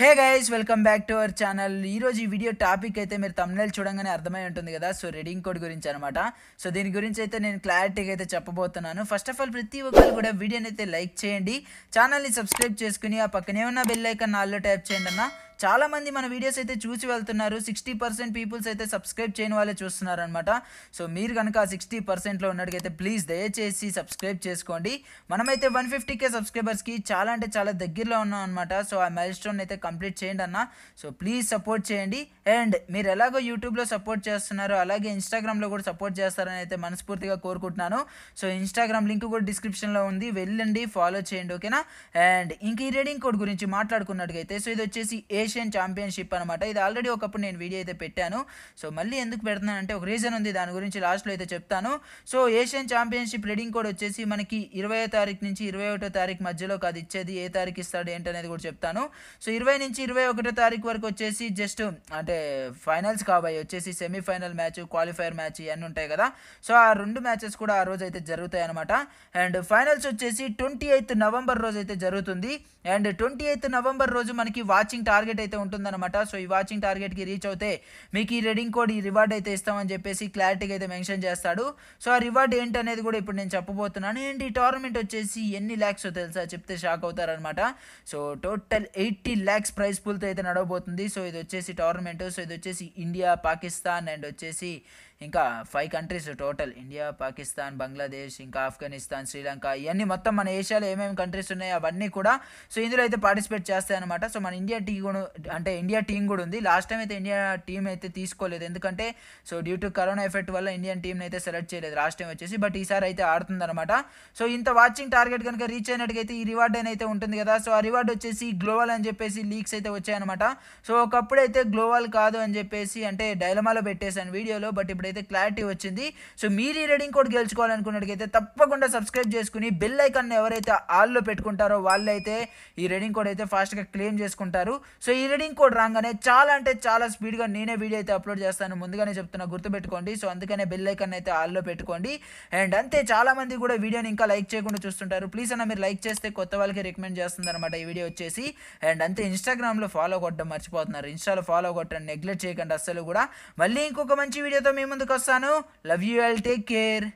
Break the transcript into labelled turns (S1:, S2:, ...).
S1: hey guys welcome back to our channel ఈరోజు ఈ video topic అయితే మీరు తమిళ చూడంగానే అర్థమై ఉంటుంది కదా సో రెడింగ్ కోడ్ గురించి అనమాట సో దీని గురించి అయితే నేను క్లారిటీగా అయితే చెప్పబోతున్నాను ఫస్ట్ ఆఫ్ ఆల్ ప్రతి ఒక్కరు కూడా వీడియోని అయితే లైక్ చేయండి ఛానల్ని సబ్స్క్రైబ్ చేసుకుని ఆ పక్కనే ఉన్న బెల్లైకన్ ఐకన్ ఆల్లో ట్యాప్ చేయండి అన్న చాలామంది మన వీడియోస్ అయితే చూసి వెళ్తున్నారు సిక్స్టీ పర్సెంట్ పీపుల్స్ అయితే సబ్స్క్రైబ్ చేయని వాళ్ళే చూస్తున్నారు అనమాట సో మీరు కనుక సిక్స్టీ పర్సెంట్లో అయితే ప్లీజ్ దయచేసి సబ్స్క్రైబ్ చేసుకోండి మనమైతే వన్ ఫిఫ్టీకే సబ్స్క్రైబర్స్కి చాలా అంటే చాలా దగ్గరలో ఉన్నాం అనమాట సో ఆ మైల్ స్టోన్ అయితే కంప్లీట్ చేయండి అన్న సో ప్లీజ్ సపోర్ట్ చేయండి అండ్ మీరు ఎలాగో యూట్యూబ్లో సపోర్ట్ చేస్తున్నారో అలాగే ఇన్స్టాగ్రామ్లో కూడా సపోర్ట్ చేస్తారని అయితే మనస్ఫూర్తిగా కోరుకుంటున్నాను సో ఇన్స్టాగ్రామ్ లింక్ కూడా డిస్క్రిప్షన్లో ఉంది వెళ్ళండి ఫాలో చేయండి ఓకేనా అండ్ ఇంక ఈ రీడింగ్ కోడ్ గురించి మాట్లాడుకున్నట్టుగా అయితే సో ఇది వచ్చేసి ఏ ఏషియన్ ఛాంపియన్షిప్ అనమాట ఇది ఆల్రెడీ ఒకప్పుడు నేను వీడియో అయితే పెట్టాను సో మళ్ళీ ఎందుకు పెడుతున్నాను అంటే ఒక రీజన్ ఉంది దాని గురించి లాస్ట్లో అయితే చెప్తాను సో ఏషియన్ ఛాంపియన్షిప్ రెడింగ్ కోడ్ వచ్చేసి మనకి ఇరవై తారీఖు నుంచి ఇరవై ఒకటో తారీఖు మధ్యలో కాదు ఇచ్చేది ఏ తారీఖు ఇస్తాడు ఏంటనేది కూడా చెప్తాను సో ఇరవై నుంచి ఇరవై ఒకటో తారీఖు వరకు వచ్చేసి జస్ట్ అంటే ఫైనల్స్ కాబోయే వచ్చేసి సెమీఫైనల్ మ్యాచ్ క్వాలిఫైర్ మ్యాచ్ ఇవన్నీ ఉంటాయి కదా సో ఆ రెండు మ్యాచెస్ కూడా ఆ రోజు అయితే జరుగుతాయి అనమాట అండ్ ఫైనల్స్ వచ్చేసి ట్వంటీ ఎయిత్ నవంబర్ రోజు అయితే జరుగుతుంది అండ్ ట్వంటీ ఎయిత్ నవంబర్ రోజు మనకి వాచింగ్ టార్గెట్ టార్గెట్ అయితే ఉంటుందన్నమాట సో ఈ వాచింగ్ టార్గెట్కి రీచ్ అవుతే మీకు ఈ రెడింగ్ కోడ్ ఈ రివార్డ్ అయితే ఇస్తామని చెప్పేసి క్లారిటీగా అయితే మెన్షన్ చేస్తాడు సో ఆ రివార్డ్ ఏంటి అనేది కూడా ఇప్పుడు నేను చెప్పబోతున్నాను ఏంటి ఈ టోర్నమెంట్ వచ్చేసి ఎన్ని ల్యాక్స్ తెలుసా చెప్తే షాక్ అవుతారనమాట so total eighty lakhs price పూల్తో అయితే నడవబోతుంది సో ఇది వచ్చేసి టోర్నమెంట్ సో ఇది వచ్చేసి ఇండియా పాకిస్తాన్ అండ్ వచ్చేసి ఇంకా five countries total India Pakistan Bangladesh ఇంకా ఆఫ్ఘనిస్తాన్ శ్రీలంక ఇవన్నీ మొత్తం మన ఏషియాలో ఏమేమి కంట్రీస్ ఉన్నాయో అవన్నీ కూడా సో ఇందులో అయితే పార్టిసిపేట్ అనమాట సో మన ఇండియా టీ కూడా అంటే ఇండియా టీం కూడా ఉంది లాస్ట్ టైం అయితే ఇండియా టీం అయితే తీసుకోలేదు ఎందుకంటే so due to corona effect వల్ల ఇండియన్ టీంని అయితే సెలెక్ట్ చేయలేదు లాస్ట్ టైం వచ్చేసి బట్ ఈసారి అయితే ఆడుతుందనమాట సో ఇంత వాచింగ్ టార్గెట్ కనుక రీచ్ అయినట్టుగైతే ఈ రివార్డ్ అయితే ఉంటుంది కదా సో ఆ రివార్డ్ వచ్చేసి గ్లోబల్ అని చెప్పేసి లీక్స్ అయితే వచ్చాయన్నమాట సో ఒకప్పుడు అయితే గ్లోవల్ కాదు అని చెప్పేసి అంటే డైలమాలో పెట్టేశాను వీడియోలో బట్ ఇప్పుడు ఇప్పుడైతే క్లారిటీ వచ్చింది సో మీరు ఈ రీడింగ్ కోడ్ గెలుచుకోవాలనుకున్నట్టుగా తప్పకుండా సబ్స్క్రైబ్ చేసుకుని బెల్ ఐకాన్ ఎవరైతే ఆల్లో పెట్టుకుంటారో వాళ్ళైతే ఈ రీడింగ్ కోడ్ అయితే ఫాస్ట్గా క్లెయిమ్ చేసుకుంటారు సో ఈ రీడింగ్ కోడ్ రాగానే చాలా అంటే చాలా స్పీడ్గా నేనే వీడియో అయితే అప్లోడ్ చేస్తాను ముందుగానే చెప్తున్నా గుర్తుపెట్టుకోండి సో అందుకనే బెల్ ఐకాన్ అయితే ఆల్లో పెట్టుకోండి అండ్ అంతే చాలామంది కూడా వీడియోని ఇంకా లైక్ చేయకుండా చూస్తుంటారు ప్లీజ్ అన్న మీరు లైక్ చేస్తే కొత్త వాళ్ళకి రికమెండ్ చేస్తుంది అనమాట ఈ వీడియో వచ్చేసి అండ్ అంతే ఇన్స్టాగ్రామ్లో ఫాలో కొట్టడం మర్చిపోతున్నారు ఇన్స్టాలో ఫాలో కొట్టడం నెగ్లెక్ట్ చేయకండి అస్సలు కూడా మళ్ళీ ఇంకొక మంచి వీడియోతో మేము ముందుకు వస్తాను love you I take care